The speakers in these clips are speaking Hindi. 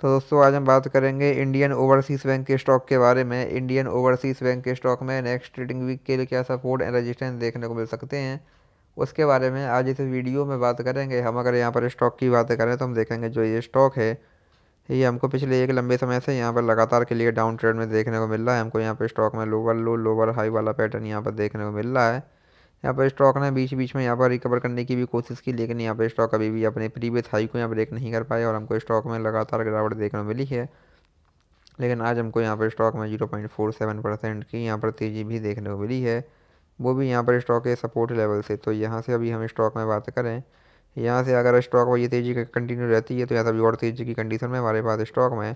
तो दोस्तों आज हम बात करेंगे इंडियन ओवरसीज़ बैंक के स्टॉक के बारे में इंडियन ओवरसीज़ बैंक के स्टॉक में नेक्स्ट ट्रेडिंग वीक के लिए क्या सपोर्ट एंड रजिस्टेंस देखने को मिल सकते हैं उसके बारे में आज इस वीडियो में बात करेंगे हम अगर यहाँ पर स्टॉक की बात करें तो हम देखेंगे जो ये स्टॉक है ये हमको पिछले एक लंबे समय से यहाँ पर लगातार के लिए डाउन ट्रेड में देखने को मिल रहा है हमको यहाँ पर स्टॉक में लोअर लो लोअर हाई वाला पैटर्न यहाँ पर देखने को मिल रहा है यहाँ पर स्टॉक ने बीच बीच में यहाँ पर रिकवर करने की भी कोशिश की लेकिन यहाँ पर स्टॉक अभी भी अपने प्रीवियस हाई को यहाँ ब्रेक नहीं कर पाया और हमको स्टॉक में लगातार गिरावट देखने मिली है लेकिन आज हमको यहाँ पर स्टॉक में zero point four seven percent की यहाँ पर तेज़ी भी देखने को मिली है वो भी यहाँ पर स्टॉक के सपोर्ट लेवल से तो यहाँ से अभी हम स्टॉक में बात करें यहाँ से अगर स्टॉक में ये तेज़ी कंटिन्यू रहती है तो यहाँ से अभी और तेज़ी की कंडीशन में हमारे पास स्टॉक में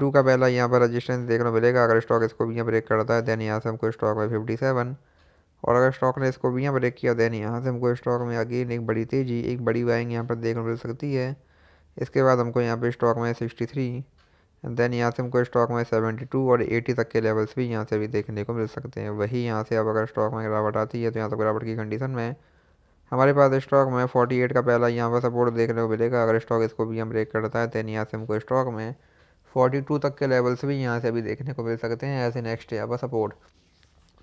टू का पहला यहाँ पर रजिस्टेंस देखने को मिलेगा अगर स्टॉक इसको भी यहाँ ब्रेक करता है देन यहाँ से हमको स्टॉक में सेवन और अगर स्टॉक ने इसको भी यहाँ ब्रेक किया देन यहाँ से हमको स्टॉक में आगे एक बड़ी तेज़ी एक बड़ी बाइंग यहाँ पर देखने मिल सकती है इसके बाद हमको यहाँ पर स्टॉक में सिक्सटी थ्री देन यहाँ से हमको स्टॉक में सेवेंटी टू और एटी तक के लेवल्स भी यहाँ से भी देखने को मिल सकते हैं वही यहाँ से अब अगर स्टॉक में गिरावट आती है तो यहाँ से तो गिरावट की कंडीशन में हमारे पास स्टॉक में एट का पहला यहाँ पर सपोर्ट देखने को मिलेगा अगर स्टॉक इसको भी हम ब्रेक करता है देन यहाँ से हमको स्टॉक में टू तक के लेवल्स भी यहाँ से अभी देखने को मिल सकते हैं ऐसे नेक्स्ट यहाँ पर सपोर्ट